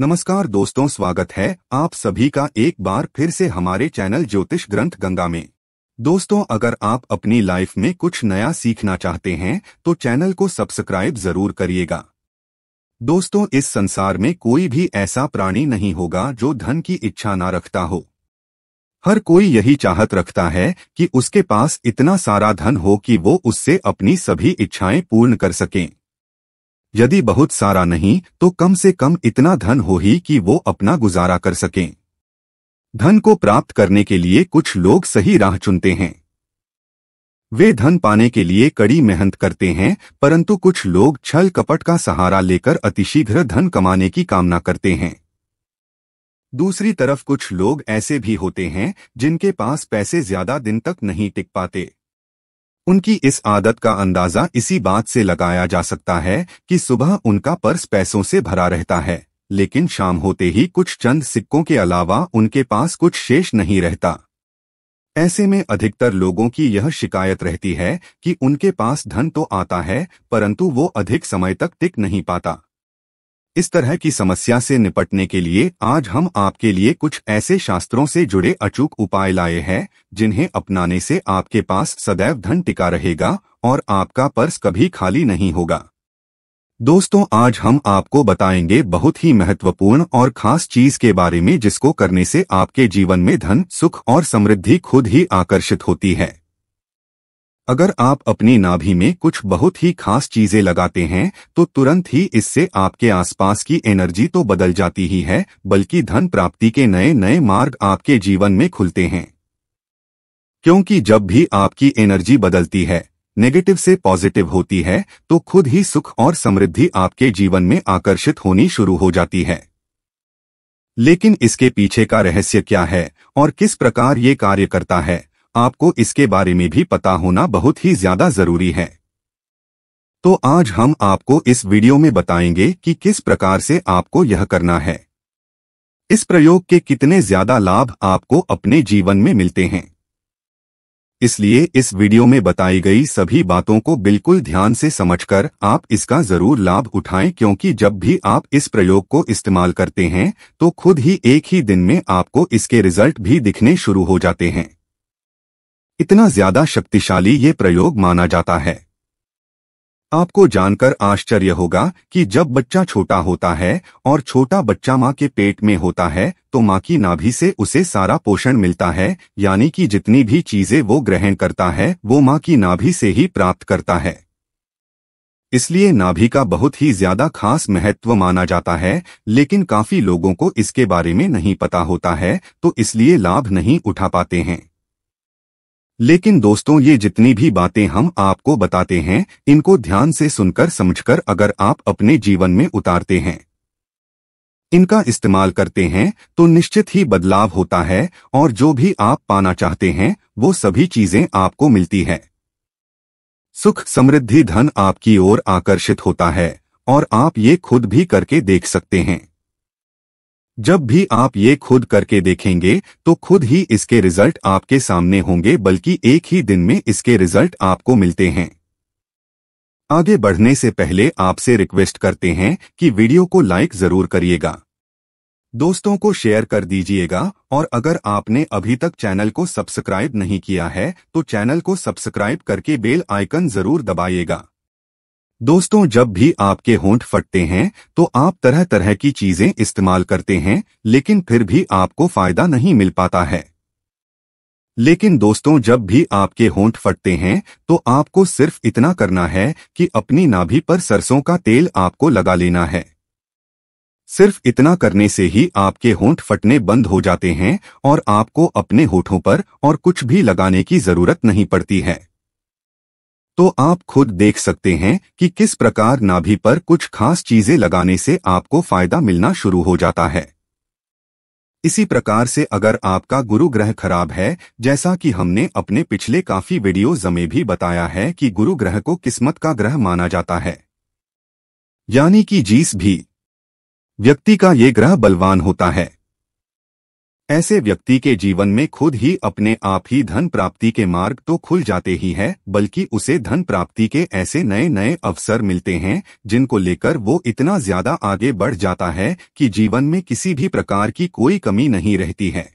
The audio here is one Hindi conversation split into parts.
नमस्कार दोस्तों स्वागत है आप सभी का एक बार फिर से हमारे चैनल ज्योतिष ग्रंथ गंगा में दोस्तों अगर आप अपनी लाइफ में कुछ नया सीखना चाहते हैं तो चैनल को सब्सक्राइब जरूर करिएगा दोस्तों इस संसार में कोई भी ऐसा प्राणी नहीं होगा जो धन की इच्छा ना रखता हो हर कोई यही चाहत रखता है कि उसके पास इतना सारा धन हो कि वो उससे अपनी सभी इच्छाएं पूर्ण कर सकें यदि बहुत सारा नहीं तो कम से कम इतना धन हो ही कि वो अपना गुजारा कर सकें धन को प्राप्त करने के लिए कुछ लोग सही राह चुनते हैं वे धन पाने के लिए कड़ी मेहनत करते हैं परंतु कुछ लोग छल कपट का सहारा लेकर अतिशीघ्र धन कमाने की कामना करते हैं दूसरी तरफ कुछ लोग ऐसे भी होते हैं जिनके पास पैसे ज्यादा दिन तक नहीं टिक पाते उनकी इस आदत का अंदाजा इसी बात से लगाया जा सकता है कि सुबह उनका पर्स पैसों से भरा रहता है लेकिन शाम होते ही कुछ चंद सिक्कों के अलावा उनके पास कुछ शेष नहीं रहता ऐसे में अधिकतर लोगों की यह शिकायत रहती है कि उनके पास धन तो आता है परंतु वो अधिक समय तक टिक नहीं पाता इस तरह की समस्या से निपटने के लिए आज हम आपके लिए कुछ ऐसे शास्त्रों से जुड़े अचूक उपाय लाए हैं जिन्हें अपनाने से आपके पास सदैव धन टिका रहेगा और आपका पर्स कभी खाली नहीं होगा दोस्तों आज हम आपको बताएंगे बहुत ही महत्वपूर्ण और खास चीज के बारे में जिसको करने से आपके जीवन में धन सुख और समृद्धि खुद ही आकर्षित होती है अगर आप अपनी नाभि में कुछ बहुत ही खास चीजें लगाते हैं तो तुरंत ही इससे आपके आसपास की एनर्जी तो बदल जाती ही है बल्कि धन प्राप्ति के नए नए मार्ग आपके जीवन में खुलते हैं क्योंकि जब भी आपकी एनर्जी बदलती है नेगेटिव से पॉजिटिव होती है तो खुद ही सुख और समृद्धि आपके जीवन में आकर्षित होनी शुरू हो जाती है लेकिन इसके पीछे का रहस्य क्या है और किस प्रकार ये कार्य करता है आपको इसके बारे में भी पता होना बहुत ही ज्यादा जरूरी है तो आज हम आपको इस वीडियो में बताएंगे कि किस प्रकार से आपको यह करना है इस प्रयोग के कितने ज्यादा लाभ आपको अपने जीवन में मिलते हैं इसलिए इस वीडियो में बताई गई सभी बातों को बिल्कुल ध्यान से समझकर आप इसका जरूर लाभ उठाएं क्योंकि जब भी आप इस प्रयोग को इस्तेमाल करते हैं तो खुद ही एक ही दिन में आपको इसके रिजल्ट भी दिखने शुरू हो जाते हैं इतना ज्यादा शक्तिशाली ये प्रयोग माना जाता है आपको जानकर आश्चर्य होगा कि जब बच्चा छोटा होता है और छोटा बच्चा माँ के पेट में होता है तो माँ की नाभि से उसे सारा पोषण मिलता है यानी कि जितनी भी चीजें वो ग्रहण करता है वो माँ की नाभि से ही प्राप्त करता है इसलिए नाभि का बहुत ही ज्यादा खास महत्व माना जाता है लेकिन काफी लोगों को इसके बारे में नहीं पता होता है तो इसलिए लाभ नहीं उठा पाते हैं लेकिन दोस्तों ये जितनी भी बातें हम आपको बताते हैं इनको ध्यान से सुनकर समझकर अगर आप अपने जीवन में उतारते हैं इनका इस्तेमाल करते हैं तो निश्चित ही बदलाव होता है और जो भी आप पाना चाहते हैं वो सभी चीजें आपको मिलती है सुख समृद्धि धन आपकी ओर आकर्षित होता है और आप ये खुद भी करके देख सकते हैं जब भी आप ये खुद करके देखेंगे तो खुद ही इसके रिजल्ट आपके सामने होंगे बल्कि एक ही दिन में इसके रिजल्ट आपको मिलते हैं आगे बढ़ने से पहले आपसे रिक्वेस्ट करते हैं कि वीडियो को लाइक जरूर करिएगा दोस्तों को शेयर कर दीजिएगा और अगर आपने अभी तक चैनल को सब्सक्राइब नहीं किया है तो चैनल को सब्सक्राइब करके बेल आइकन जरूर दबाइएगा दोस्तों जब भी आपके होंठ फटते हैं तो आप तरह तरह की चीजें इस्तेमाल करते हैं लेकिन फिर भी आपको फायदा नहीं मिल पाता है लेकिन दोस्तों जब भी आपके होंठ फटते हैं तो आपको सिर्फ इतना करना है कि अपनी नाभि पर सरसों का तेल आपको लगा लेना है सिर्फ इतना करने से ही आपके होंठ फटने बंद हो जाते हैं और आपको अपने होठों पर और कुछ भी लगाने की जरूरत नहीं पड़ती है तो आप खुद देख सकते हैं कि किस प्रकार नाभि पर कुछ खास चीजें लगाने से आपको फायदा मिलना शुरू हो जाता है इसी प्रकार से अगर आपका गुरु ग्रह खराब है जैसा कि हमने अपने पिछले काफी वीडियोज में भी बताया है कि गुरु ग्रह को किस्मत का ग्रह माना जाता है यानी कि जीस भी व्यक्ति का ये ग्रह बलवान होता है ऐसे व्यक्ति के जीवन में खुद ही अपने आप ही धन प्राप्ति के मार्ग तो खुल जाते ही है बल्कि उसे धन प्राप्ति के ऐसे नए नए अवसर मिलते हैं जिनको लेकर वो इतना ज्यादा आगे बढ़ जाता है कि जीवन में किसी भी प्रकार की कोई कमी नहीं रहती है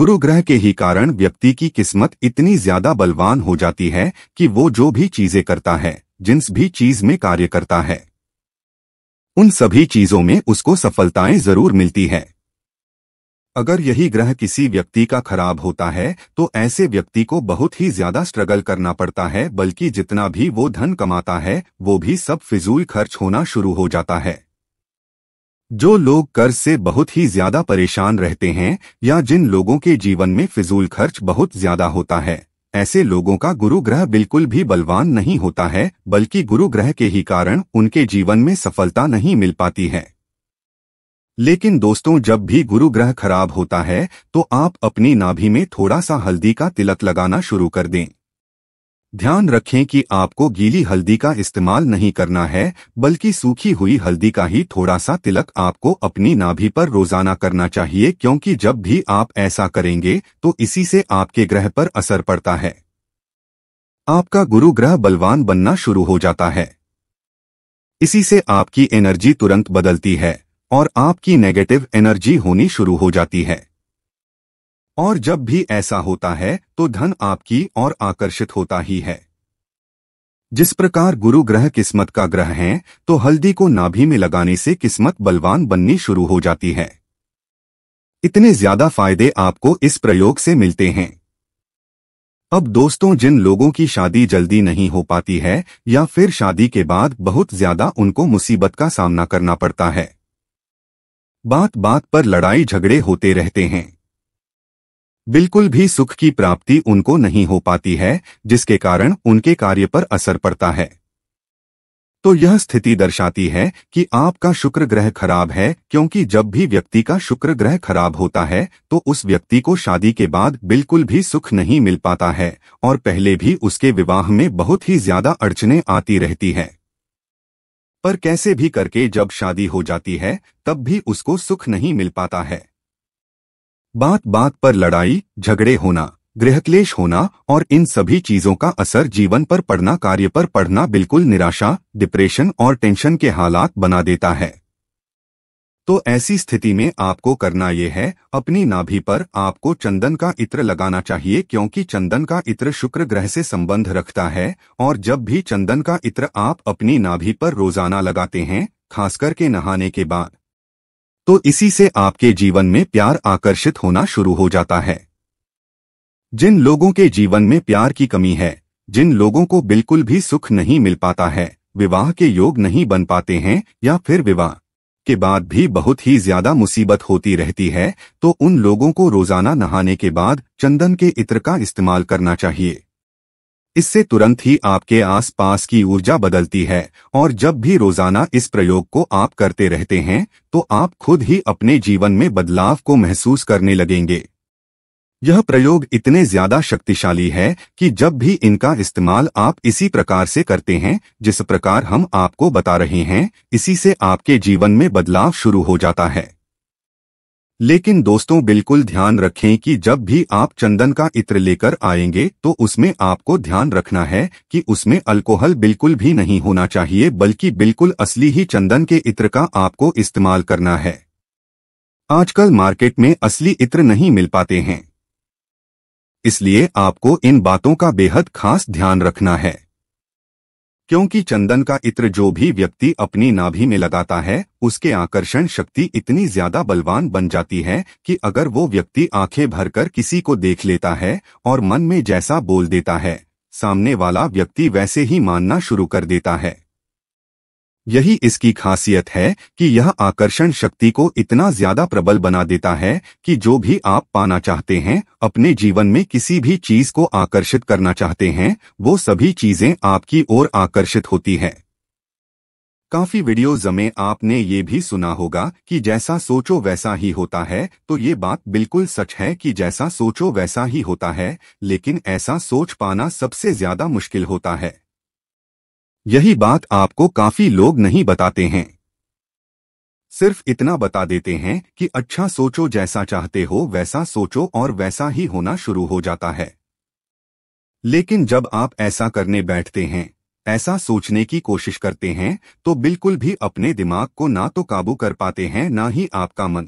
गुरु ग्रह के ही कारण व्यक्ति की किस्मत इतनी ज्यादा बलवान हो जाती है कि वो जो भी चीजें करता है जिन्स भी चीज में कार्य करता है उन सभी चीजों में उसको सफलताएं जरूर मिलती है अगर यही ग्रह किसी व्यक्ति का खराब होता है तो ऐसे व्यक्ति को बहुत ही ज्यादा स्ट्रगल करना पड़ता है बल्कि जितना भी वो धन कमाता है वो भी सब फिजूल खर्च होना शुरू हो जाता है जो लोग कर्ज से बहुत ही ज्यादा परेशान रहते हैं या जिन लोगों के जीवन में फिजूल खर्च बहुत ज्यादा होता है ऐसे लोगों का गुरु ग्रह बिल्कुल भी बलवान नहीं होता है बल्कि गुरु ग्रह के ही कारण उनके जीवन में सफलता नहीं मिल पाती है लेकिन दोस्तों जब भी गुरु ग्रह खराब होता है तो आप अपनी नाभि में थोड़ा सा हल्दी का तिलक लगाना शुरू कर दें ध्यान रखें कि आपको गीली हल्दी का इस्तेमाल नहीं करना है बल्कि सूखी हुई हल्दी का ही थोड़ा सा तिलक आपको अपनी नाभि पर रोजाना करना चाहिए क्योंकि जब भी आप ऐसा करेंगे तो इसी से आपके ग्रह पर असर पड़ता है आपका गुरु ग्रह बलवान बनना शुरू हो जाता है इसी से आपकी एनर्जी तुरंत बदलती है और आपकी नेगेटिव एनर्जी होनी शुरू हो जाती है और जब भी ऐसा होता है तो धन आपकी और आकर्षित होता ही है जिस प्रकार गुरु ग्रह किस्मत का ग्रह है तो हल्दी को नाभि में लगाने से किस्मत बलवान बननी शुरू हो जाती है इतने ज्यादा फायदे आपको इस प्रयोग से मिलते हैं अब दोस्तों जिन लोगों की शादी जल्दी नहीं हो पाती है या फिर शादी के बाद बहुत ज्यादा उनको मुसीबत का सामना करना पड़ता है बात बात पर लड़ाई झगड़े होते रहते हैं बिल्कुल भी सुख की प्राप्ति उनको नहीं हो पाती है जिसके कारण उनके कार्य पर असर पड़ता है तो यह स्थिति दर्शाती है कि आपका शुक्र ग्रह खराब है क्योंकि जब भी व्यक्ति का शुक्र ग्रह खराब होता है तो उस व्यक्ति को शादी के बाद बिल्कुल भी सुख नहीं मिल पाता है और पहले भी उसके विवाह में बहुत ही ज्यादा अड़चने आती रहती है पर कैसे भी करके जब शादी हो जाती है तब भी उसको सुख नहीं मिल पाता है बात बात पर लड़ाई झगड़े होना गृहक्लेश होना और इन सभी चीजों का असर जीवन पर पड़ना कार्य पर पढ़ना बिल्कुल निराशा डिप्रेशन और टेंशन के हालात बना देता है तो ऐसी स्थिति में आपको करना ये है अपनी नाभि पर आपको चंदन का इत्र लगाना चाहिए क्योंकि चंदन का इत्र शुक्र ग्रह से संबंध रखता है और जब भी चंदन का इत्र आप अपनी नाभि पर रोजाना लगाते हैं खासकर के नहाने के बाद तो इसी से आपके जीवन में प्यार आकर्षित होना शुरू हो जाता है जिन लोगों के जीवन में प्यार की कमी है जिन लोगों को बिल्कुल भी सुख नहीं मिल पाता है विवाह के योग नहीं बन पाते हैं या फिर विवाह के बाद भी बहुत ही ज्यादा मुसीबत होती रहती है तो उन लोगों को रोजाना नहाने के बाद चंदन के इत्र का इस्तेमाल करना चाहिए इससे तुरंत ही आपके आसपास की ऊर्जा बदलती है और जब भी रोजाना इस प्रयोग को आप करते रहते हैं तो आप खुद ही अपने जीवन में बदलाव को महसूस करने लगेंगे यह प्रयोग इतने ज्यादा शक्तिशाली है कि जब भी इनका इस्तेमाल आप इसी प्रकार से करते हैं जिस प्रकार हम आपको बता रहे हैं इसी से आपके जीवन में बदलाव शुरू हो जाता है लेकिन दोस्तों बिल्कुल ध्यान रखें कि जब भी आप चंदन का इत्र लेकर आएंगे तो उसमें आपको ध्यान रखना है कि उसमें अल्कोहल बिल्कुल भी नहीं होना चाहिए बल्कि बिल्कुल असली ही चंदन के इत्र का आपको इस्तेमाल करना है आजकल मार्केट में असली इत्र नहीं मिल पाते हैं इसलिए आपको इन बातों का बेहद खास ध्यान रखना है क्योंकि चंदन का इत्र जो भी व्यक्ति अपनी नाभि में लगाता है उसके आकर्षण शक्ति इतनी ज्यादा बलवान बन जाती है कि अगर वो व्यक्ति आंखें भरकर किसी को देख लेता है और मन में जैसा बोल देता है सामने वाला व्यक्ति वैसे ही मानना शुरू कर देता है यही इसकी खासियत है कि यह आकर्षण शक्ति को इतना ज्यादा प्रबल बना देता है कि जो भी आप पाना चाहते हैं अपने जीवन में किसी भी चीज को आकर्षित करना चाहते हैं वो सभी चीजें आपकी ओर आकर्षित होती हैं काफी वीडियोज में आपने ये भी सुना होगा कि जैसा सोचो वैसा ही होता है तो ये बात बिल्कुल सच है कि जैसा सोचो वैसा ही होता है लेकिन ऐसा सोच पाना सबसे ज्यादा मुश्किल होता है यही बात आपको काफी लोग नहीं बताते हैं सिर्फ इतना बता देते हैं कि अच्छा सोचो जैसा चाहते हो वैसा सोचो और वैसा ही होना शुरू हो जाता है लेकिन जब आप ऐसा करने बैठते हैं ऐसा सोचने की कोशिश करते हैं तो बिल्कुल भी अपने दिमाग को ना तो काबू कर पाते हैं ना ही आपका मन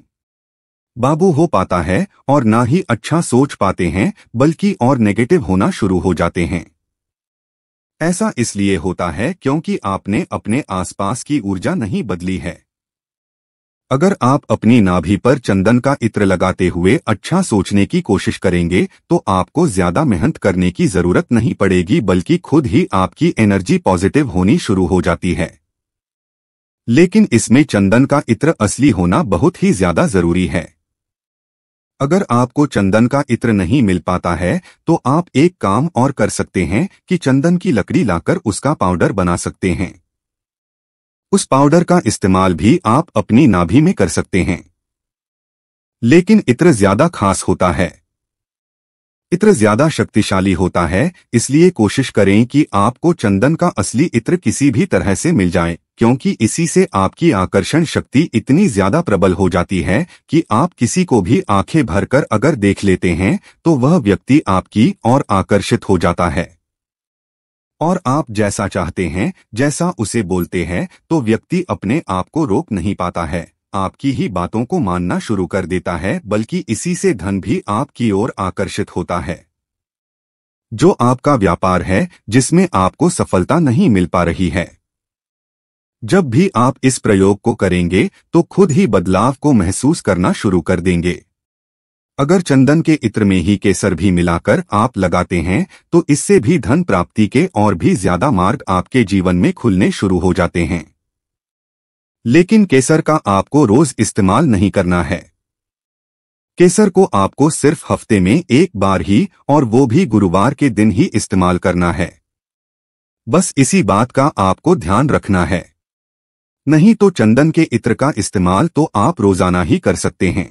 बाबू हो पाता है और ना ही अच्छा सोच पाते हैं बल्कि और नेगेटिव होना शुरू हो जाते हैं ऐसा इसलिए होता है क्योंकि आपने अपने आसपास की ऊर्जा नहीं बदली है अगर आप अपनी नाभि पर चंदन का इत्र लगाते हुए अच्छा सोचने की कोशिश करेंगे तो आपको ज्यादा मेहनत करने की जरूरत नहीं पड़ेगी बल्कि खुद ही आपकी एनर्जी पॉजिटिव होनी शुरू हो जाती है लेकिन इसमें चंदन का इत्र असली होना बहुत ही ज्यादा जरूरी है अगर आपको चंदन का इत्र नहीं मिल पाता है तो आप एक काम और कर सकते हैं कि चंदन की लकड़ी लाकर उसका पाउडर बना सकते हैं उस पाउडर का इस्तेमाल भी आप अपनी नाभि में कर सकते हैं लेकिन इत्र ज्यादा खास होता है इत्र ज्यादा शक्तिशाली होता है इसलिए कोशिश करें कि आपको चंदन का असली इत्र किसी भी तरह से मिल जाए क्योंकि इसी से आपकी आकर्षण शक्ति इतनी ज्यादा प्रबल हो जाती है कि आप किसी को भी आंखें भरकर अगर देख लेते हैं तो वह व्यक्ति आपकी और आकर्षित हो जाता है और आप जैसा चाहते हैं जैसा उसे बोलते हैं तो व्यक्ति अपने आप को रोक नहीं पाता है आपकी ही बातों को मानना शुरू कर देता है बल्कि इसी से धन भी आपकी ओर आकर्षित होता है जो आपका व्यापार है जिसमें आपको सफलता नहीं मिल पा रही है जब भी आप इस प्रयोग को करेंगे तो खुद ही बदलाव को महसूस करना शुरू कर देंगे अगर चंदन के इत्र में ही केसर भी मिलाकर आप लगाते हैं तो इससे भी धन प्राप्ति के और भी ज्यादा मार्ग आपके जीवन में खुलने शुरू हो जाते हैं लेकिन केसर का आपको रोज इस्तेमाल नहीं करना है केसर को आपको सिर्फ हफ्ते में एक बार ही और वो भी गुरुवार के दिन ही इस्तेमाल करना है बस इसी बात का आपको ध्यान रखना है नहीं तो चंदन के इत्र का इस्तेमाल तो आप रोजाना ही कर सकते हैं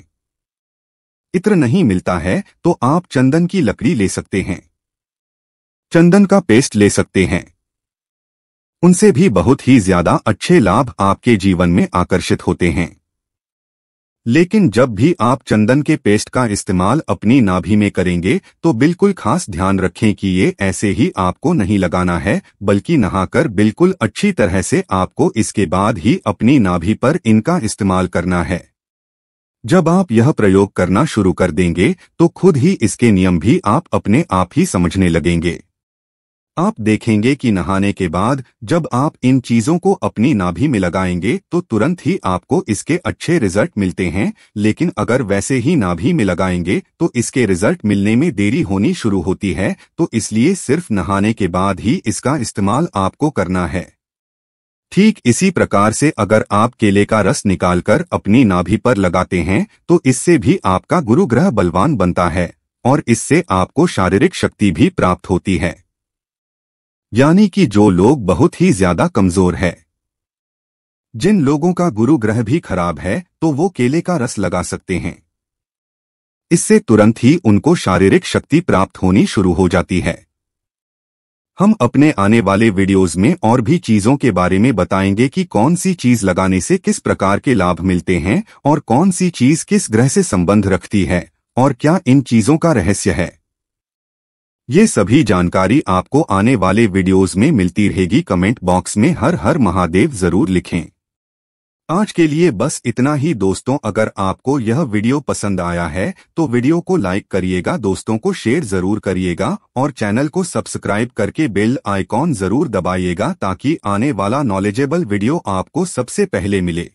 इत्र नहीं मिलता है तो आप चंदन की लकड़ी ले सकते हैं चंदन का पेस्ट ले सकते हैं उनसे भी बहुत ही ज्यादा अच्छे लाभ आपके जीवन में आकर्षित होते हैं लेकिन जब भी आप चंदन के पेस्ट का इस्तेमाल अपनी नाभि में करेंगे तो बिल्कुल खास ध्यान रखें कि ये ऐसे ही आपको नहीं लगाना है बल्कि नहाकर बिल्कुल अच्छी तरह से आपको इसके बाद ही अपनी नाभि पर इनका इस्तेमाल करना है जब आप यह प्रयोग करना शुरू कर देंगे तो खुद ही इसके नियम भी आप अपने आप ही समझने लगेंगे आप देखेंगे कि नहाने के बाद जब आप इन चीजों को अपनी नाभि में लगाएंगे तो तुरंत ही आपको इसके अच्छे रिजल्ट मिलते हैं लेकिन अगर वैसे ही नाभि में लगाएंगे तो इसके रिजल्ट मिलने में देरी होनी शुरू होती है तो इसलिए सिर्फ नहाने के बाद ही इसका इस्तेमाल आपको करना है ठीक इसी प्रकार से अगर आप केले का रस निकालकर अपनी नाभि पर लगाते हैं तो इससे भी आपका गुरु ग्रह बलवान बनता है और इससे आपको शारीरिक शक्ति भी प्राप्त होती है यानी कि जो लोग बहुत ही ज्यादा कमजोर है जिन लोगों का गुरु ग्रह भी खराब है तो वो केले का रस लगा सकते हैं इससे तुरंत ही उनको शारीरिक शक्ति प्राप्त होनी शुरू हो जाती है हम अपने आने वाले वीडियोस में और भी चीजों के बारे में बताएंगे कि कौन सी चीज लगाने से किस प्रकार के लाभ मिलते हैं और कौन सी चीज किस ग्रह से संबंध रखती है और क्या इन चीजों का रहस्य है ये सभी जानकारी आपको आने वाले वीडियोस में मिलती रहेगी कमेंट बॉक्स में हर हर महादेव जरूर लिखें आज के लिए बस इतना ही दोस्तों अगर आपको यह वीडियो पसंद आया है तो वीडियो को लाइक करिएगा दोस्तों को शेयर जरूर करिएगा और चैनल को सब्सक्राइब करके बेल आइकॉन जरूर दबाइएगा ताकि आने वाला नॉलेजेबल वीडियो आपको सबसे पहले मिले